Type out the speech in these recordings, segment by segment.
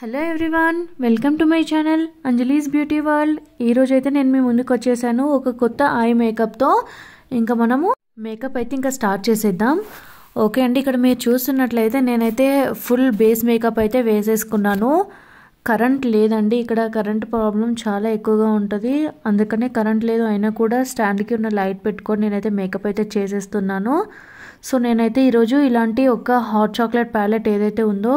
hello everyone welcome to my channel Anjali's beauty world ఈరోజు అయితే నేను మీ ముందుకు వచ్చేసాను ఒక కొత్త ఐ మేకప్తో ఇంకా మనము మేకప్ అయితే ఇంకా స్టార్ట్ చేసేద్దాం ఓకే అండి ఇక్కడ మీరు చూస్తున్నట్లయితే నేనైతే ఫుల్ బేస్ మేకప్ అయితే వేసేసుకున్నాను కరెంట్ లేదండి ఇక్కడ కరెంట్ ప్రాబ్లం చాలా ఎక్కువగా ఉంటుంది అందుకనే కరెంట్ లేదు అయినా కూడా స్టాండ్కి ఉన్న లైట్ పెట్టుకొని నేనైతే మేకప్ అయితే చేసేస్తున్నాను సో నేనైతే ఈరోజు ఇలాంటి ఒక హాట్ చాక్లెట్ ప్యాలెట్ ఏదైతే ఉందో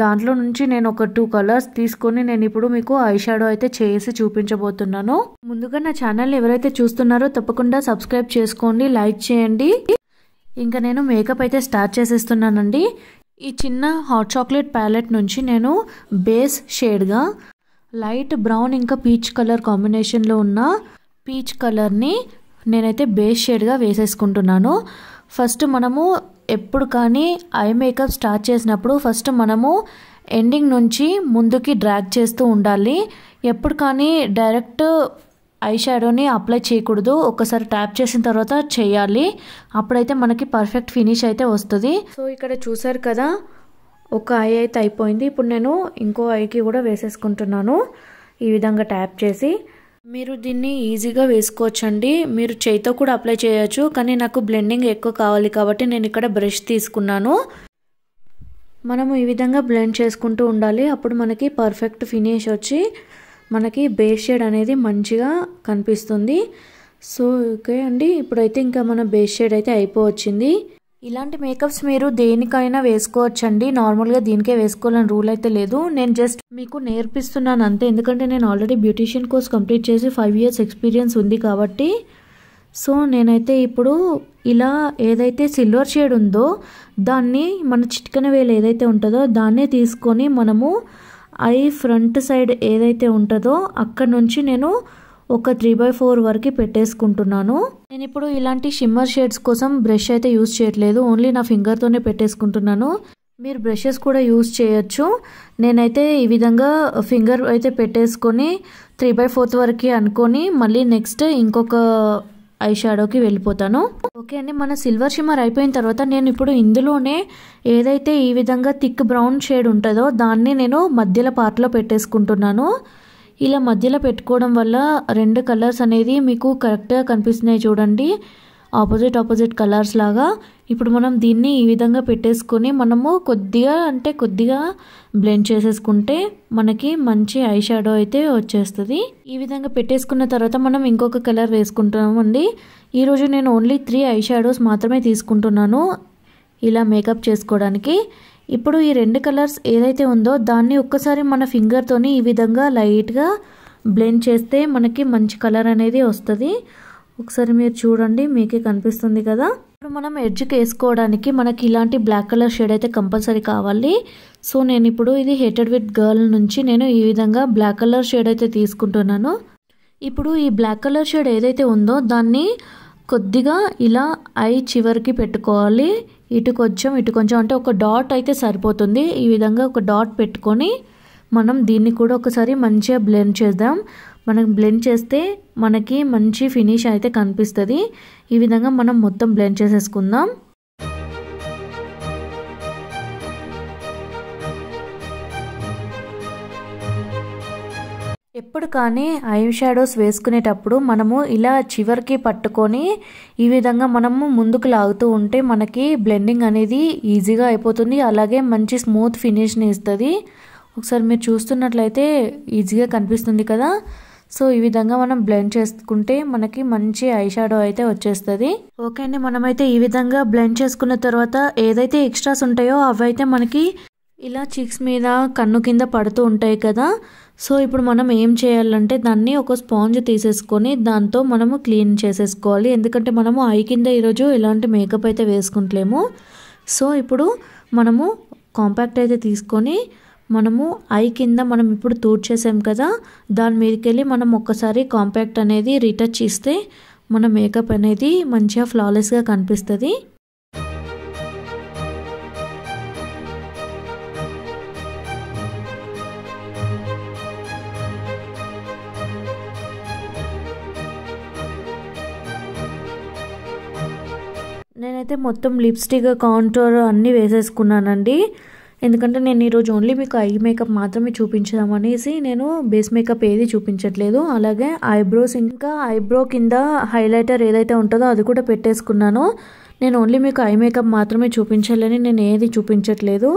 దాంట్లో నుంచి నేను ఒక టూ కలర్స్ తీసుకొని నేను ఇప్పుడు మీకు ఐ షాడో అయితే చేసి చూపించబోతున్నాను ముందుగా నా ఛానల్ ఎవరైతే చూస్తున్నారో తప్పకుండా సబ్స్క్రైబ్ చేసుకోండి లైక్ చేయండి ఇంకా నేను మేకప్ అయితే స్టార్ట్ చేసేస్తున్నానండి ఈ చిన్న హాట్ చాక్లెట్ ప్యాలెట్ నుంచి నేను బేస్ షేడ్గా లైట్ బ్రౌన్ ఇంకా పీచ్ కలర్ కాంబినేషన్లో ఉన్న పీచ్ కలర్ని నేనైతే బేస్ షేడ్గా వేసేసుకుంటున్నాను ఫస్ట్ మనము ఎప్పుడు కానీ ఐ మేకప్ స్టార్ట్ చేసినప్పుడు ఫస్ట్ మనము ఎండింగ్ నుంచి ముందుకి డ్రాగ్ చేస్తూ ఉండాలి ఎప్పుడు కానీ డైరెక్ట్ ఐ షాడోని అప్లై చేయకూడదు ఒకసారి ట్యాప్ చేసిన తర్వాత చేయాలి అప్పుడైతే మనకి పర్ఫెక్ట్ ఫినిష్ అయితే వస్తుంది సో ఇక్కడ చూసారు కదా ఒక ఐ అయితే అయిపోయింది ఇప్పుడు నేను ఇంకో ఐకి కూడా వేసేసుకుంటున్నాను ఈ విధంగా ట్యాప్ చేసి మీరు దీన్ని ఈజీగా వేసుకోవచ్చండి మీరు చేయితో కూడా అప్లై చేయొచ్చు కానీ నాకు బ్లెండింగ్ ఎక్కువ కావాలి కాబట్టి నేను ఇక్కడ బ్రష్ తీసుకున్నాను మనము ఈ విధంగా బ్లెండ్ చేసుకుంటూ ఉండాలి అప్పుడు మనకి పర్ఫెక్ట్ ఫినిష్ వచ్చి మనకి బేస్ షేడ్ అనేది మంచిగా కనిపిస్తుంది సో ఓకే అండి ఇప్పుడైతే ఇంకా మన బేస్ షేడ్ అయితే అయిపోవచ్చింది ఇలాంటి మేకప్స్ మీరు దేనికైనా వేసుకోవచ్చండి నార్మల్గా దీనికే వేసుకోవాలని రూల్ అయితే లేదు నేను జస్ట్ మీకు నేర్పిస్తున్నాను అంతే ఎందుకంటే నేను ఆల్రెడీ బ్యూటీషియన్ కోర్స్ కంప్లీట్ చేసి ఫైవ్ ఇయర్స్ ఎక్స్పీరియన్స్ ఉంది కాబట్టి సో నేనైతే ఇప్పుడు ఇలా ఏదైతే సిల్వర్ షేడ్ ఉందో దాన్ని మన చిటికన వేలు ఏదైతే ఉంటుందో దాన్నే తీసుకొని మనము ఐ ఫ్రంట్ సైడ్ ఏదైతే ఉంటుందో అక్కడ నుంచి నేను ఒక త్రీ బై ఫోర్ వరకు పెట్టేసుకుంటున్నాను నేను ఇప్పుడు ఇలాంటి షిమ్మర్ షేడ్స్ కోసం బ్రష్ అయితే యూజ్ చేయట్లేదు ఓన్లీ నా ఫింగర్తోనే పెట్టేసుకుంటున్నాను మీరు బ్రషెస్ కూడా యూజ్ చేయొచ్చు నేనైతే ఈ విధంగా ఫింగర్ అయితే పెట్టేసుకొని త్రీ బై ఫోర్త్ వరకు అనుకొని మళ్ళీ నెక్స్ట్ ఇంకొక ఐ షాడోకి వెళ్ళిపోతాను ఓకే అండి మన సిల్వర్ షిమ్మర్ అయిపోయిన తర్వాత నేను ఇప్పుడు ఇందులోనే ఏదైతే ఈ విధంగా థిక్ బ్రౌన్ షేడ్ ఉంటుందో దాన్ని నేను మధ్యలో పార్ట్లో పెట్టేసుకుంటున్నాను ఇలా మధ్యలో పెట్టుకోవడం వల్ల రెండు కలర్స్ అనేది మీకు కరెక్ట్గా కనిపిస్తున్నాయి చూడండి ఆపోజిట్ ఆపోజిట్ కలర్స్ లాగా ఇప్పుడు మనం దీన్ని ఈ విధంగా పెట్టేసుకొని మనము కొద్దిగా అంటే కొద్దిగా బ్లెండ్ చేసేసుకుంటే మనకి మంచి ఐ షాడో అయితే వచ్చేస్తుంది ఈ విధంగా పెట్టేసుకున్న తర్వాత మనం ఇంకొక కలర్ అండి ఈరోజు నేను ఓన్లీ త్రీ ఐ షాడోస్ మాత్రమే తీసుకుంటున్నాను ఇలా మేకప్ చేసుకోవడానికి ఇప్పుడు ఈ రెండు కలర్స్ ఏదైతే ఉందో దాన్ని ఒక్కసారి మన ఫింగర్తోని ఈ విధంగా లైట్గా బ్లెండ్ చేస్తే మనకి మంచి కలర్ అనేది వస్తుంది ఒకసారి మీరు చూడండి మీకే కనిపిస్తుంది కదా ఇప్పుడు మనం ఎడ్జ్కి వేసుకోవడానికి మనకి ఇలాంటి బ్లాక్ కలర్ షేడ్ అయితే కంపల్సరీ కావాలి సో నేను ఇప్పుడు ఇది హేటెడ్ విత్ గర్ల్ నుంచి నేను ఈ విధంగా బ్లాక్ కలర్ షేడ్ అయితే తీసుకుంటున్నాను ఇప్పుడు ఈ బ్లాక్ కలర్ షేడ్ ఏదైతే ఉందో దాన్ని కొద్దిగా ఇలా ఐ చివరికి పెట్టుకోవాలి ఇటు కొంచెం ఇటు కొంచెం అంటే ఒక డాట్ అయితే సరిపోతుంది ఈ విధంగా ఒక డాట్ పెట్టుకొని మనం దీన్ని కూడా ఒకసారి మంచిగా బ్లెండ్ చేద్దాం మనం బ్లెండ్ చేస్తే మనకి మంచి ఫినిష్ అయితే కనిపిస్తుంది ఈ విధంగా మనం మొత్తం బ్లెండ్ చేసేసుకుందాం ఇప్పుడు కానీ ఐ షాడోస్ వేసుకునేటప్పుడు మనము ఇలా చివరికి పట్టుకొని ఈ విధంగా మనము ముందుకు లాగుతూ ఉంటే మనకి బ్లెండింగ్ అనేది ఈజీగా అయిపోతుంది అలాగే మంచి స్మూత్ ఫినిష్ని ఇస్తుంది ఒకసారి మీరు చూస్తున్నట్లయితే ఈజీగా కనిపిస్తుంది కదా సో ఈ విధంగా మనం బ్లెండ్ చేసుకుంటే మనకి మంచి ఐ షాడో అయితే వచ్చేస్తుంది ఓకే అండి మనమైతే ఈ విధంగా బ్లెండ్ చేసుకున్న తర్వాత ఏదైతే ఎక్స్ట్రాస్ ఉంటాయో అవైతే మనకి ఇలా చిక్స్ మీద కన్ను కింద పడుతూ ఉంటాయి కదా సో ఇప్పుడు మనం ఏం చేయాలంటే దాన్ని ఒక స్పాంజ్ తీసేసుకొని దాంతో మనము క్లీన్ చేసేసుకోవాలి ఎందుకంటే మనము ఐ కింద ఈరోజు ఇలాంటి మేకప్ అయితే వేసుకుంటలేము సో ఇప్పుడు మనము కాంపాక్ట్ అయితే తీసుకొని మనము ఐ కింద మనం ఇప్పుడు చేసాం కదా దాని మీదకెళ్ళి మనం ఒక్కసారి కాంపాక్ట్ అనేది రిటచ్ ఇస్తే మన మేకప్ అనేది మంచిగా ఫ్లాలెస్గా కనిపిస్తుంది నేనైతే మొత్తం లిప్స్టిక్ కాంటోర్ అన్నీ వేసేసుకున్నానండి ఎందుకంటే నేను ఈరోజు ఓన్లీ మీకు ఐ మేకప్ మాత్రమే చూపించదామనేసి నేను బేస్ మేకప్ ఏది చూపించట్లేదు అలాగే ఐబ్రోస్ ఇంకా ఐబ్రో కింద హైలైటర్ ఏదైతే ఉంటుందో అది కూడా పెట్టేసుకున్నాను నేను ఓన్లీ మీకు ఐ మేకప్ మాత్రమే చూపించాలని నేను ఏది చూపించట్లేదు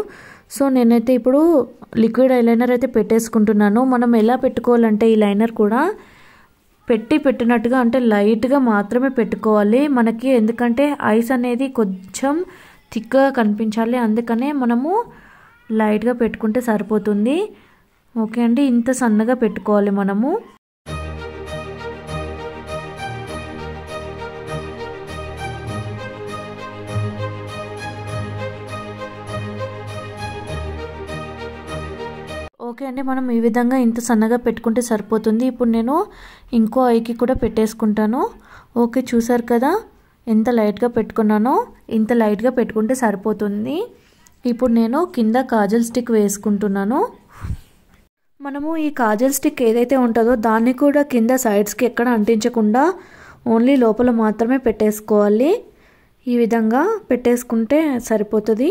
సో నేనైతే ఇప్పుడు లిక్విడ్ ఐలైనర్ అయితే పెట్టేసుకుంటున్నాను మనం ఎలా పెట్టుకోవాలంటే ఈ లైనర్ కూడా పెట్టి పెట్టినట్టుగా అంటే లైట్గా మాత్రమే పెట్టుకోవాలి మనకి ఎందుకంటే ఐస్ అనేది కొంచెం థిక్గా కనిపించాలి అందుకనే మనము లైట్గా పెట్టుకుంటే సరిపోతుంది ఓకే అండి ఇంత సన్నగా పెట్టుకోవాలి మనము ఓకే అండి మనం ఈ విధంగా ఇంత సన్నగా పెట్టుకుంటే సరిపోతుంది ఇప్పుడు నేను ఇంకో ఐకి కూడా పెట్టేసుకుంటాను ఓకే చూసారు కదా ఎంత లైట్గా పెట్టుకున్నానో ఇంత లైట్గా పెట్టుకుంటే సరిపోతుంది ఇప్పుడు నేను కింద కాజల్ స్టిక్ వేసుకుంటున్నాను మనము ఈ కాజల్ స్టిక్ ఏదైతే ఉంటుందో దాన్ని కూడా కింద సైడ్స్కి ఎక్కడ అంటించకుండా ఓన్లీ లోపల మాత్రమే పెట్టేసుకోవాలి ఈ విధంగా పెట్టేసుకుంటే సరిపోతుంది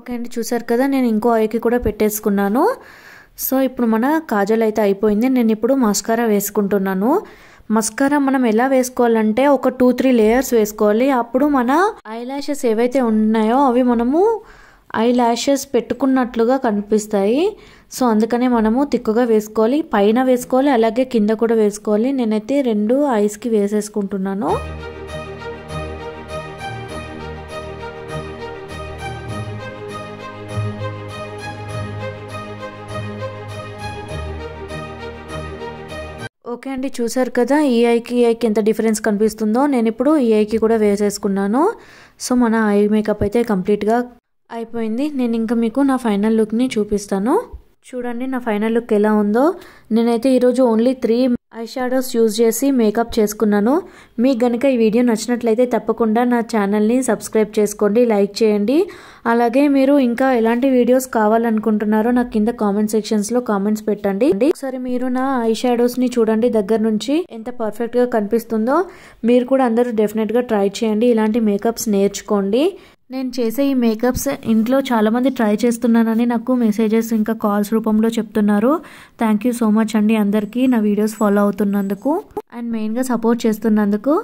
ఓకే అండి చూసారు కదా నేను ఇంకో ఐకి కూడా పెట్టేసుకున్నాను సో ఇప్పుడు మన కాజల్ అయితే అయిపోయింది నేను ఇప్పుడు మస్కారా వేసుకుంటున్నాను మస్కారా మనం ఎలా వేసుకోవాలంటే ఒక టూ త్రీ లేయర్స్ వేసుకోవాలి అప్పుడు మన ఐ ల్యాషెస్ ఏవైతే ఉన్నాయో అవి మనము ఐ ల్యాషెస్ పెట్టుకున్నట్లుగా కనిపిస్తాయి సో అందుకనే మనము తిక్కుగా వేసుకోవాలి పైన వేసుకోవాలి అలాగే కింద కూడా వేసుకోవాలి నేనైతే రెండు ఐస్కి వేసేసుకుంటున్నాను ఓకే అండి చూసారు కదా ఈ ఐకి ఐకి ఎంత డిఫరెన్స్ కనిపిస్తుందో నేను ఇప్పుడు ఈ ఐకి కూడా వేసేసుకున్నాను సో మన ఐ మేకప్ అయితే కంప్లీట్గా అయిపోయింది నేను ఇంకా మీకు నా ఫైనల్ లుక్ని చూపిస్తాను చూడండి నా ఫైనల్ లుక్ ఎలా ఉందో నేనైతే ఈరోజు only three eye shadows use చేసి మేకప్ చేసుకున్నాను మీకు కనుక ఈ వీడియో నచ్చినట్లయితే తప్పకుండా నా ఛానల్ని సబ్స్క్రైబ్ చేసుకోండి లైక్ చేయండి అలాగే మీరు ఇంకా ఎలాంటి వీడియోస్ కావాలనుకుంటున్నారో నాకు కింద కామెంట్ సెక్షన్స్లో కామెంట్స్ పెట్టండి ఒకసారి మీరు నా ఐ షాడోస్ని చూడండి దగ్గర నుంచి ఎంత పర్ఫెక్ట్గా కనిపిస్తుందో మీరు కూడా అందరూ డెఫినెట్గా ట్రై చేయండి ఇలాంటి మేకప్స్ నేర్చుకోండి నేను చేసే ఈ మేకప్స్ ఇంట్లో చాలామంది ట్రై చేస్తున్నానని నాకు మెసేజెస్ ఇంకా కాల్స్ రూపంలో చెప్తున్నారు థ్యాంక్ యూ సో మచ్ అండి అందరికీ నా వీడియోస్ ఫాలో అవుతున్నందుకు అండ్ మెయిన్గా సపోర్ట్ చేస్తున్నందుకు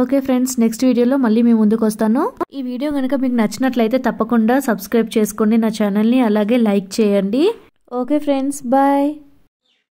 ఓకే ఫ్రెండ్స్ నెక్స్ట్ వీడియోలో మళ్ళీ మేము ముందుకు వస్తాను ఈ వీడియో కనుక మీకు నచ్చినట్లయితే తప్పకుండా సబ్స్క్రైబ్ చేసుకోండి నా ఛానల్ని అలాగే లైక్ చేయండి ఓకే ఫ్రెండ్స్ బాయ్